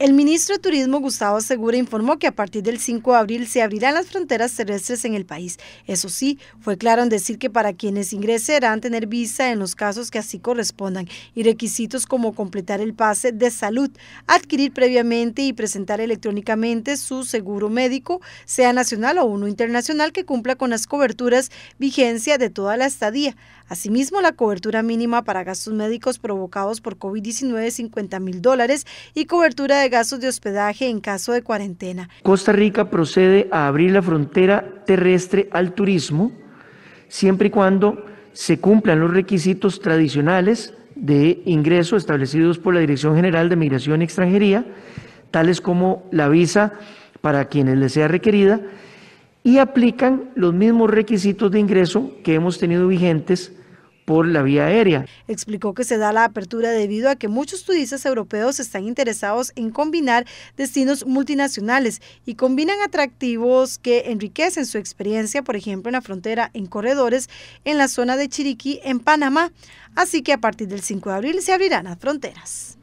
El ministro de Turismo Gustavo Segura informó que a partir del 5 de abril se abrirán las fronteras terrestres en el país. Eso sí, fue claro en decir que para quienes ingresarán tener visa en los casos que así correspondan y requisitos como completar el pase de salud, adquirir previamente y presentar electrónicamente su seguro médico, sea nacional o uno internacional que cumpla con las coberturas vigencia de toda la estadía. Asimismo, la cobertura mínima para gastos médicos provocados por COVID-19 es 50 mil dólares y cobertura de gastos de hospedaje en caso de cuarentena. Costa Rica procede a abrir la frontera terrestre al turismo siempre y cuando se cumplan los requisitos tradicionales de ingreso establecidos por la Dirección General de Migración y Extranjería, tales como la visa para quienes les sea requerida, y aplican los mismos requisitos de ingreso que hemos tenido vigentes por la vía aérea. Explicó que se da la apertura debido a que muchos turistas europeos están interesados en combinar destinos multinacionales y combinan atractivos que enriquecen su experiencia, por ejemplo, en la frontera en corredores en la zona de Chiriquí, en Panamá. Así que a partir del 5 de abril se abrirán las fronteras.